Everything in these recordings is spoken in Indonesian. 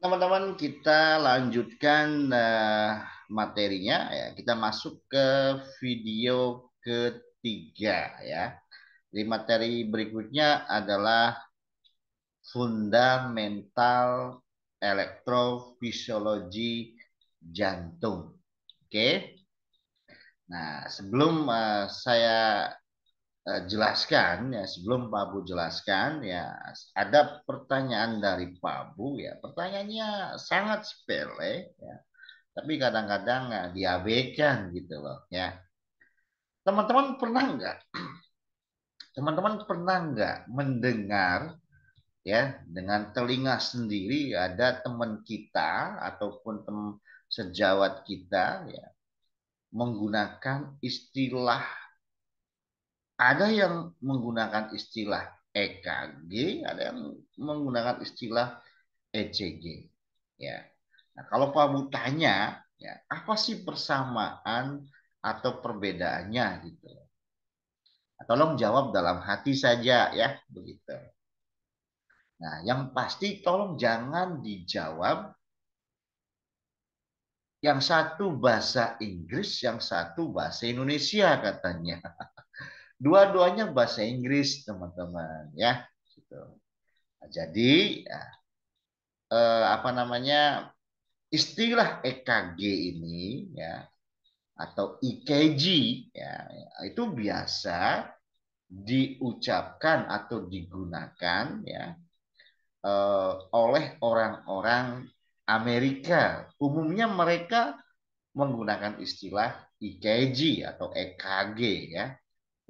teman-teman kita lanjutkan uh, materinya ya. Kita masuk ke video ketiga ya. Di materi berikutnya adalah fundamental elektrofisiologi jantung. Oke. Okay? Nah, sebelum uh, saya Eh, jelaskan ya sebelum Pak Bu jelaskan ya ada pertanyaan dari Pak Bu ya pertanyaannya sangat sepele ya tapi kadang-kadang ya, diabaikan gitu loh ya teman-teman pernah nggak teman-teman pernah nggak mendengar ya dengan telinga sendiri ada teman kita ataupun teman sejawat kita ya menggunakan istilah ada yang menggunakan istilah EKG, ada yang menggunakan istilah ECG. Ya. Nah, kalau Pak Bu tanya, ya, apa sih persamaan atau perbedaannya gitu? Nah, tolong jawab dalam hati saja ya, begitu. Nah, yang pasti tolong jangan dijawab yang satu bahasa Inggris, yang satu bahasa Indonesia katanya. Dua-duanya bahasa Inggris, teman-teman, ya. Gitu. Nah, jadi ya, eh, apa namanya istilah EKG ini, ya, atau EKG, ya, itu biasa diucapkan atau digunakan, ya, eh, oleh orang-orang Amerika. Umumnya mereka menggunakan istilah EKG atau EKG ya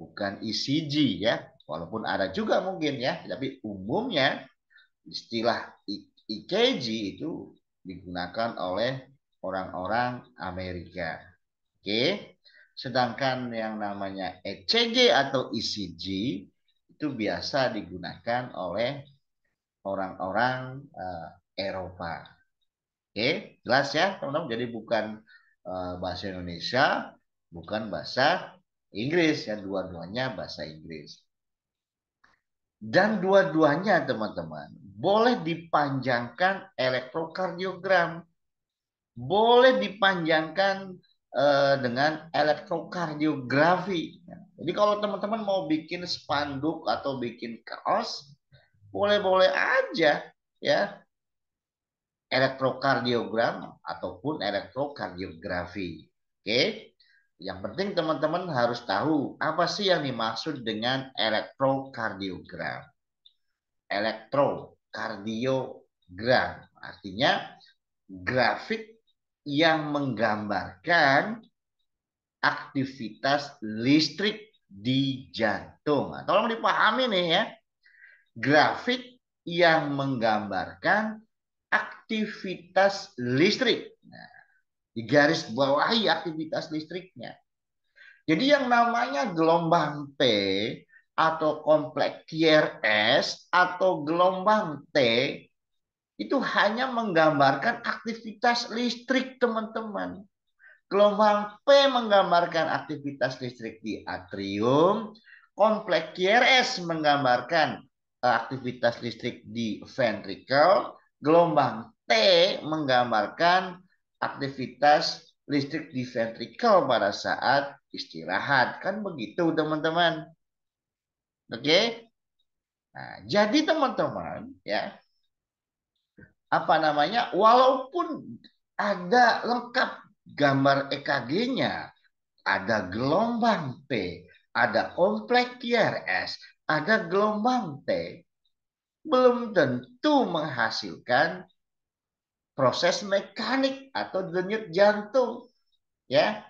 bukan ECG ya, walaupun ada juga mungkin ya, tapi umumnya istilah EKG itu digunakan oleh orang-orang Amerika. Oke. Sedangkan yang namanya ECG atau ECG itu biasa digunakan oleh orang-orang eh, Eropa. Oke, jelas ya, teman-teman. Jadi bukan eh, bahasa Indonesia, bukan bahasa Inggris ya dua-duanya bahasa Inggris. Dan dua-duanya teman-teman boleh dipanjangkan elektrokardiogram, boleh dipanjangkan eh, dengan elektrokardiografi. Jadi kalau teman-teman mau bikin spanduk atau bikin kaos, boleh-boleh aja ya elektrokardiogram ataupun elektrokardiografi. Oke. Okay? Yang penting teman-teman harus tahu apa sih yang dimaksud dengan elektrokardiogram. Elektrokardiogram artinya grafik yang menggambarkan aktivitas listrik di jantung. Nah, tolong dipahami nih ya. Grafik yang menggambarkan aktivitas listrik garis bawahi ya aktivitas listriknya. Jadi yang namanya gelombang P atau kompleks QRS atau gelombang T itu hanya menggambarkan aktivitas listrik teman-teman. Gelombang P menggambarkan aktivitas listrik di atrium, kompleks QRS menggambarkan eh, aktivitas listrik di ventrikel, gelombang T menggambarkan aktivitas listrik di ventrikel pada saat istirahat. Kan begitu teman-teman. Oke? Okay? Nah, jadi teman-teman ya apa namanya walaupun ada lengkap gambar EKG-nya, ada gelombang P, ada kompleks QRS, ada gelombang T, belum tentu menghasilkan proses mekanik atau denyut jantung. Ya.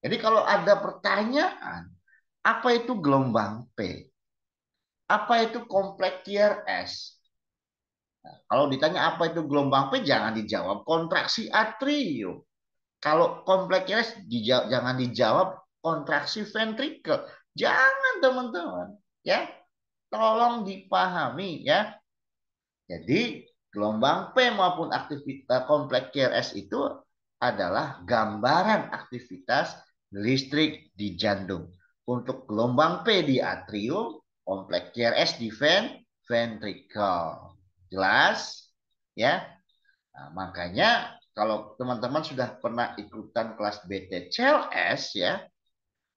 Jadi kalau ada pertanyaan, apa itu gelombang P? Apa itu kompleks QRS? Nah, kalau ditanya apa itu gelombang P, jangan dijawab kontraksi atrium. Kalau kompleks QRS dijawab, jangan dijawab kontraksi ventrikel. Jangan teman-teman, ya. Tolong dipahami ya. Jadi Gelombang P maupun aktivitas kompleks QRS itu adalah gambaran aktivitas listrik di jantung. Untuk gelombang P di atrium, kompleks QRS di vent ventricle. Jelas? Ya. Nah, makanya kalau teman-teman sudah pernah ikutan kelas BTCLS ya,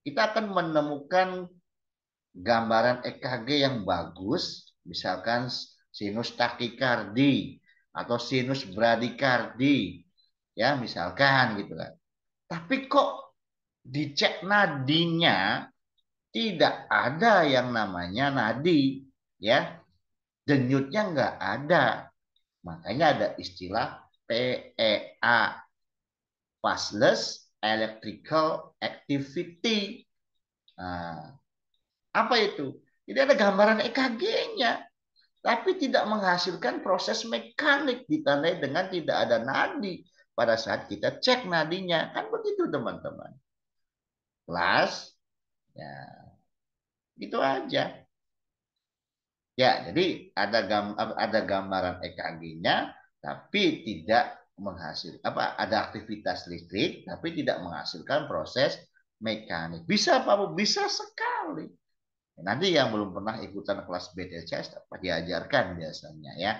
kita akan menemukan gambaran EKG yang bagus, misalkan sinus takikardi atau sinus bradikardi ya misalkan gitu kan tapi kok dicek nadinya tidak ada yang namanya nadi ya denyutnya nggak ada makanya ada istilah PEA Passless Electrical Activity nah, apa itu jadi ada gambaran EKG-nya tapi tidak menghasilkan proses mekanik ditandai dengan tidak ada nadi pada saat kita cek nadinya kan begitu teman-teman Plus ya itu aja ya jadi ada gam ada gambaran EKG-nya tapi tidak menghasil apa ada aktivitas listrik tapi tidak menghasilkan proses mekanik bisa apa bisa sekali Nanti yang belum pernah ikutan kelas BTCS dapat diajarkan biasanya ya.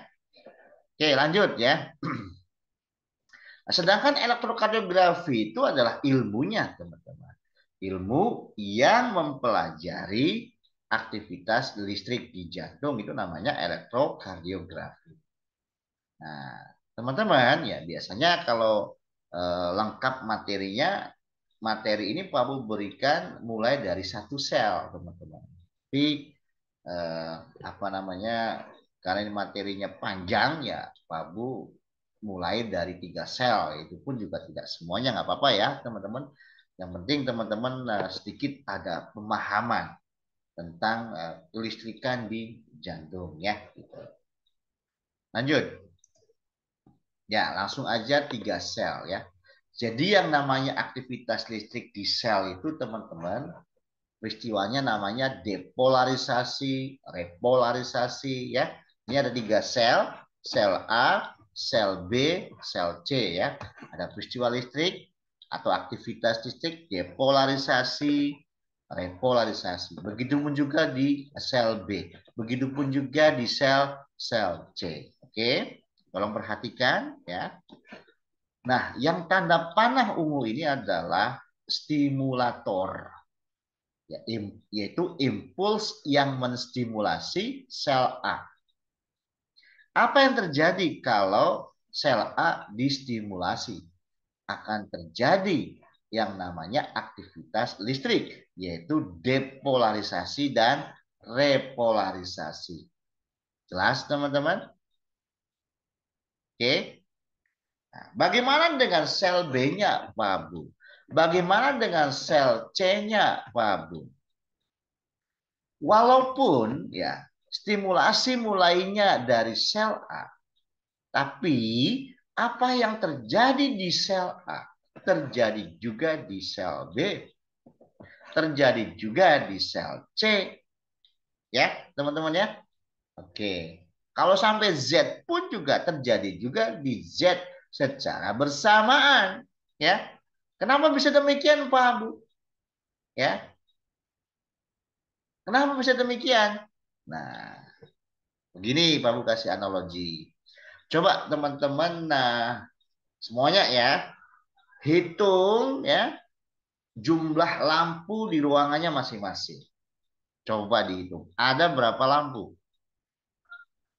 Oke lanjut ya. Sedangkan elektrokardiografi itu adalah ilmunya teman-teman. Ilmu yang mempelajari aktivitas listrik di jantung itu namanya elektrokardiografi. Nah teman-teman ya biasanya kalau e, lengkap materinya materi ini Pak Bu berikan mulai dari satu sel teman-teman tapi eh, apa namanya karena ini materinya panjang ya Pak Bu mulai dari tiga sel itu pun juga tidak semuanya nggak apa-apa ya teman-teman yang penting teman-teman eh, sedikit ada pemahaman tentang eh, kelistrikan di jantung ya gitu. lanjut ya langsung aja tiga sel ya jadi yang namanya aktivitas listrik di sel itu teman-teman peristiwanya namanya depolarisasi, repolarisasi ya. Ini ada tiga sel, sel A, sel B, sel C ya. Ada peristiwa listrik atau aktivitas listrik, depolarisasi, repolarisasi. Begitupun juga di sel B, begitupun juga di sel sel C. Oke, tolong perhatikan ya. Nah, yang tanda panah ungu ini adalah stimulator Ya, yaitu impuls yang menstimulasi sel A. Apa yang terjadi kalau sel A distimulasi? Akan terjadi yang namanya aktivitas listrik, yaitu depolarisasi dan repolarisasi. Jelas teman-teman? Oke. Nah, bagaimana dengan sel B-nya, Pak Bu? Bagaimana dengan sel C-nya, Pak Abdul? Walaupun ya stimulasi mulainya dari sel A, tapi apa yang terjadi di sel A terjadi juga di sel B, terjadi juga di sel C, ya teman-teman ya. Oke, kalau sampai Z pun juga terjadi juga di Z secara bersamaan, ya Kenapa bisa demikian Pak Abu? Ya. Kenapa bisa demikian? Nah, begini Pak Abu kasih analogi. Coba teman-teman nah semuanya ya hitung ya jumlah lampu di ruangannya masing-masing. Coba dihitung. Ada berapa lampu?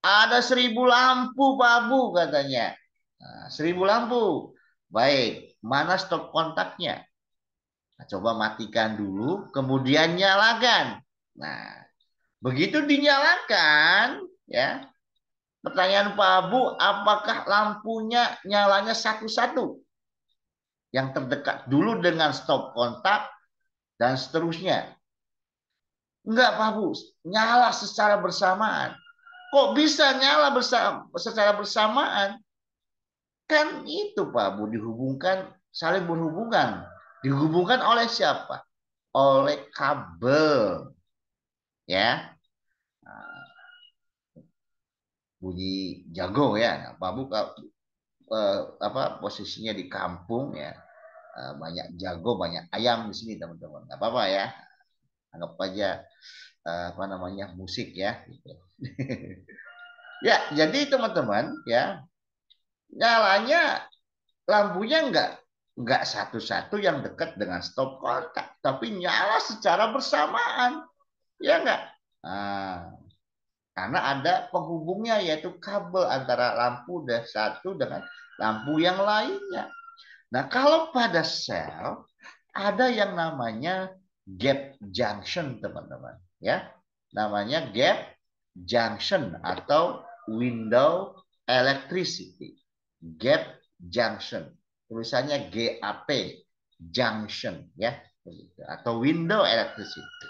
Ada seribu lampu, Pak Abu katanya. Nah, seribu lampu. Baik. Mana stop kontaknya? Nah, coba matikan dulu, kemudian nyalakan. Nah, begitu dinyalakan, ya. Pertanyaan Pak Abu, apakah lampunya nyalanya satu-satu? Yang terdekat dulu dengan stop kontak dan seterusnya. Enggak Pak Abu, nyala secara bersamaan. Kok bisa nyala bersama, secara bersamaan? Kan itu Pak Abu dihubungkan saling berhubungan. Dihubungkan oleh siapa? Oleh kabel. Ya. Nah, bunyi jago ya. Babu eh, eh, apa posisinya di kampung ya. Eh, banyak jago, banyak ayam di sini teman-teman. Gak apa-apa ya. Anggap aja apa namanya musik ya. Gitu. ya, jadi teman-teman ya nyalanya lampunya enggak nggak satu-satu yang dekat dengan stop kontak, tapi nyala secara bersamaan. Ya nggak? Ah, karena ada penghubungnya yaitu kabel antara lampu dan satu dengan lampu yang lainnya. Nah, kalau pada sel ada yang namanya gap junction, teman-teman, ya. Namanya gap junction atau window electricity. Gap junction tulisannya GAP junction ya atau window electricity.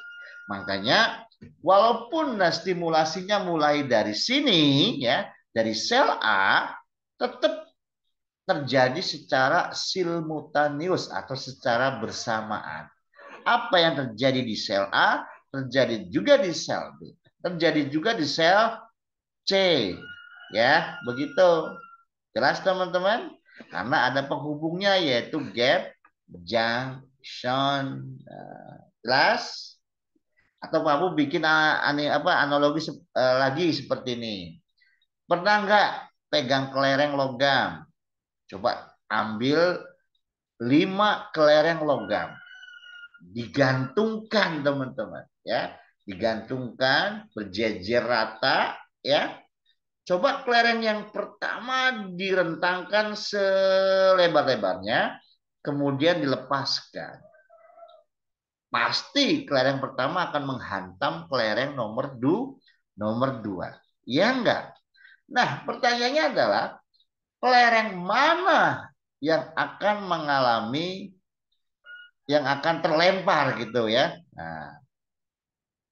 Makanya walaupun nah, stimulasinya mulai dari sini ya, dari sel A tetap terjadi secara simultaneous atau secara bersamaan. Apa yang terjadi di sel A terjadi juga di sel B, terjadi juga di sel C. Ya, begitu. Jelas teman-teman? Karena ada penghubungnya yaitu gap junction. Jelas? Eh, atau kamu bikin apa analogi eh, lagi seperti ini. Pernah nggak pegang kelereng logam? Coba ambil lima kelereng logam. Digantungkan teman-teman ya, digantungkan berjejer rata ya Coba kelereng yang pertama direntangkan selebar-lebarnya, kemudian dilepaskan. Pasti kelereng pertama akan menghantam kelereng nomor 2, nomor dua, Iya enggak? Nah, pertanyaannya adalah kelereng mana yang akan mengalami yang akan terlempar gitu ya. Nah,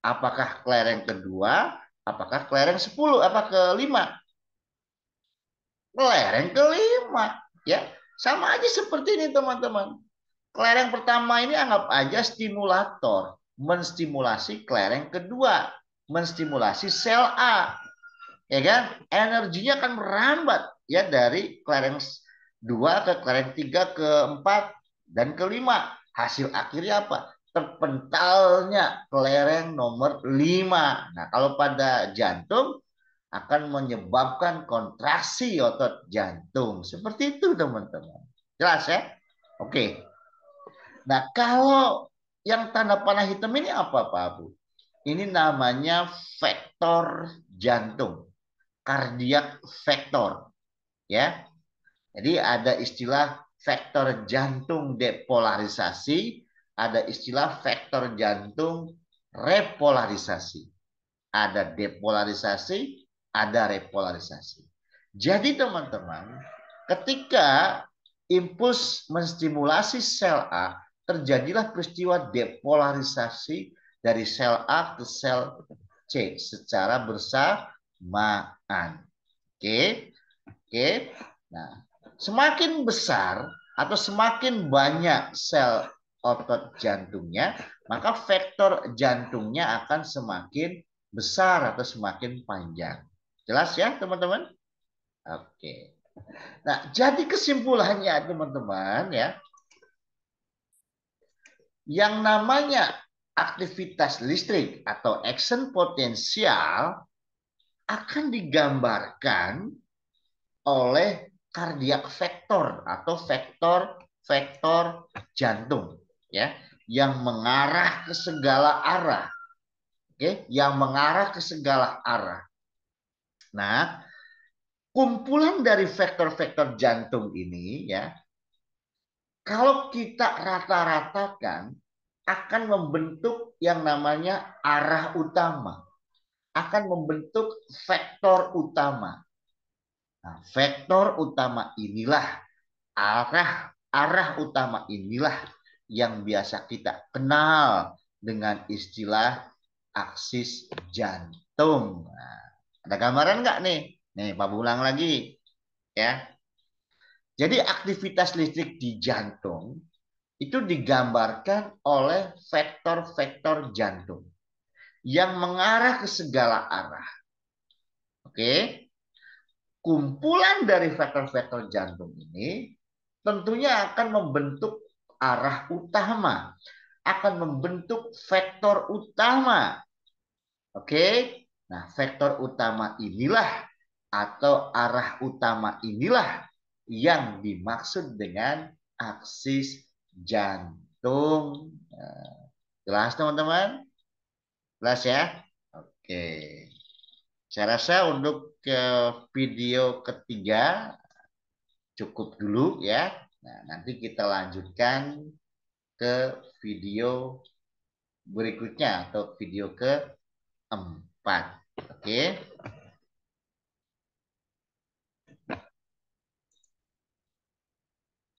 apakah kelereng kedua Apakah kelereng 10 apa ke 5? Kelereng ke 5 ya. Sama aja seperti ini teman-teman. Kelereng pertama ini anggap aja stimulator, menstimulasi kelereng kedua, menstimulasi sel A. Ya kan? Energinya akan merambat ya dari kelereng 2 ke kelereng 3 ke 4 dan ke 5. Hasil akhirnya apa? terpentalnya kelereng nomor 5. Nah, kalau pada jantung akan menyebabkan kontraksi otot jantung. Seperti itu, teman-teman. Jelas ya? Oke. Nah, kalau yang tanda panah hitam ini apa, Pak Abu? Ini namanya vektor jantung. Kardiak vektor. Ya. Jadi ada istilah vektor jantung depolarisasi ada istilah vektor jantung repolarisasi. Ada depolarisasi, ada repolarisasi. Jadi teman-teman, ketika impuls menstimulasi sel A, terjadilah peristiwa depolarisasi dari sel A ke sel C secara bersamaan. Oke. Oke. Nah, semakin besar atau semakin banyak sel otot jantungnya, maka vektor jantungnya akan semakin besar atau semakin panjang. Jelas ya, teman-teman? Oke. Nah, jadi kesimpulannya, teman-teman, ya. Yang namanya aktivitas listrik atau action potensial akan digambarkan oleh kardiak vektor atau vektor vektor jantung ya yang mengarah ke segala arah. Oke, yang mengarah ke segala arah. Nah, kumpulan dari vektor-vektor jantung ini ya kalau kita rata-ratakan akan membentuk yang namanya arah utama akan membentuk vektor utama nah, vektor utama inilah arah arah utama inilah yang biasa kita kenal dengan istilah aksis jantung. Nah, ada gambaran nggak nih? Nih, Pak ulang lagi. ya. Jadi aktivitas listrik di jantung itu digambarkan oleh vektor-vektor jantung yang mengarah ke segala arah. Oke. Kumpulan dari vektor-vektor jantung ini tentunya akan membentuk arah utama, akan membentuk vektor utama. Oke, nah vektor utama inilah atau arah utama inilah yang dimaksud dengan aksis jantung. Nah, jelas teman-teman? Jelas ya? Oke. Saya rasa untuk video ketiga cukup dulu ya. Nah, nanti kita lanjutkan ke video berikutnya atau video keempat. Oke. Okay?